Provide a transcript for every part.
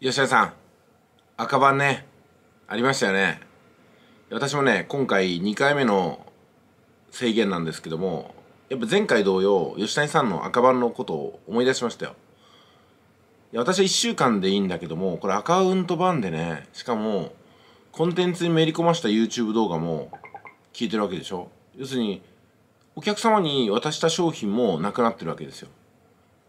吉田さん、赤番ね、ありましたよね。私もね、今回2回目の制限なんですけども、やっぱ前回同様、吉谷さんの赤番のことを思い出しましたよ。いや、私は1週間でいいんだけども、これアカウント版でね、しかも、コンテンツにめり込ました YouTube 動画も聞いてるわけでしょ要するに、お客様に渡した商品もなくなってるわけですよ。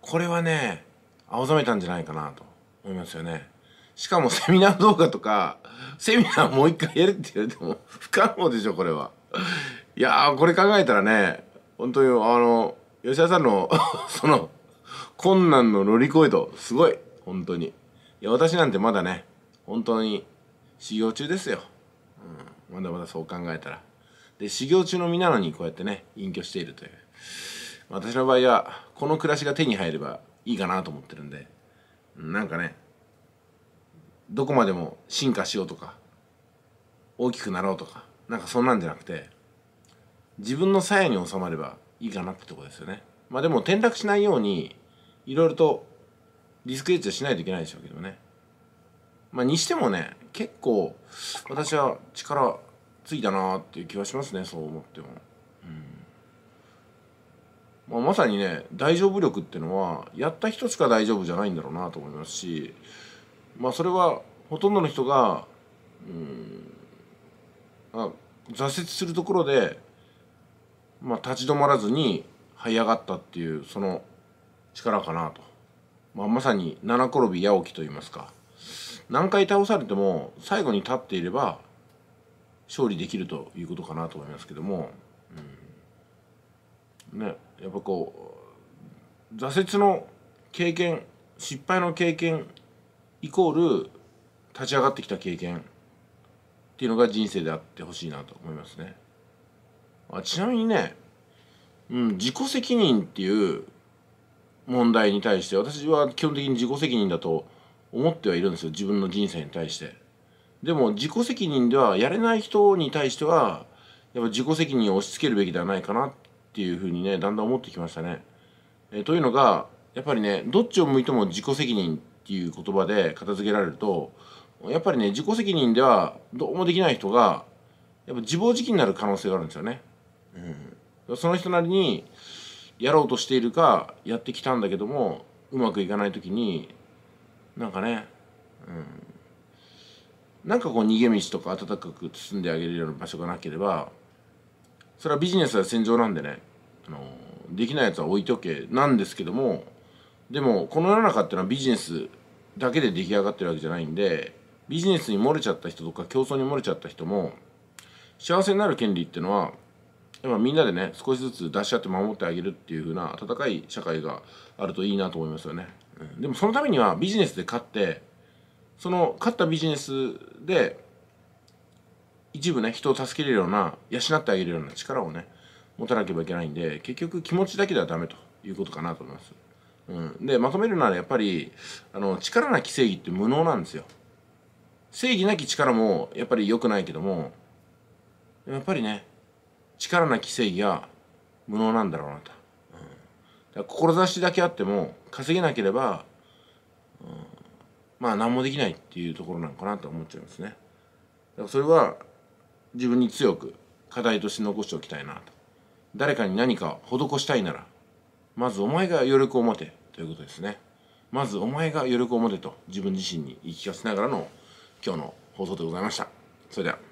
これはね、青ざめたんじゃないかなと。思いますよねしかもセミナー動画とかセミナーもう一回やるって言われても 不可能でしょこれはいやこれ考えたらね本当にあの吉田さんの その困難の乗り越えとすごい本当にいや私なんてまだね本当に修行中ですよ、うん、まだまだそう考えたらで修行中の身なのにこうやってね隠居しているという私の場合はこの暮らしが手に入ればいいかなと思ってるんでなんかねどこまでも進化しようとか大きくなろうとかなんかそんなんじゃなくて自分の鞘に収まればいいかなってとこですよねまあでも転落しないようにいろいろとリスクエッジをしないといけないでしょうけどねまあにしてもね結構私は力ついたなーっていう気はしますねそう思っても。まあ、まさにね大丈夫力っていうのはやった人しか大丈夫じゃないんだろうなと思いますし、まあ、それはほとんどの人がうんあ挫折するところで、まあ、立ち止まらずに這い上がったっていうその力かなと、まあ、まさに七転び八起きと言いますか何回倒されても最後に立っていれば勝利できるということかなと思いますけども、うん、ねやっぱこう挫折の経験失敗の経験イコール立ち上がってきた経験っていうのが人生であってほしいなと思いますね。あちなみにね、うん、自己責任っていう問題に対して私は基本的に自己責任だと思ってはいるんですよ自分の人生に対して。でも自己責任ではやれない人に対してはやっぱ自己責任を押し付けるべきではないかなっっていうふうにねだんだん思ってきましたね。えというのがやっぱりねどっちを向いても自己責任っていう言葉で片付けられるとやっぱりね自己責任ではどうもできない人がやっぱ自暴自棄になる可能性があるんですよね。うん、その人なりにやろうとしているかやってきたんだけどもうまくいかない時になんかね、うん、なんかこう逃げ道とか暖かく包んであげるような場所がなければそれはビジネスは戦場なんでね、あのできないやつは置いとけなんですけどもでもこの世の中っていうのはビジネスだけで出来上がってるわけじゃないんでビジネスに漏れちゃった人とか競争に漏れちゃった人も幸せになる権利っていうのはやっぱみんなでね少しずつ出し合って守ってあげるっていう風な戦い社会があるといいなと思いますよね、うん、でもそのためにはビジネスで勝ってその勝ったビジネスで一部ね、人を助けれるような、養ってあげるような力をね、持たなければいけないんで、結局気持ちだけではダメということかなと思います。うん。で、まとめるならやっぱり、あの、力なき正義って無能なんですよ。正義なき力もやっぱり良くないけども、やっぱりね、力なき正義は無能なんだろうなと。うん、志だけあっても稼げなければ、うん、まあ何もできないっていうところなのかなと思っちゃいますね。だからそれは自分に強く課題として残しておきたいなと誰かに何か施したいならまずお前が余力を持てということですねまずお前が余力を持てと自分自身に言い聞かせながらの今日の放送でございましたそれでは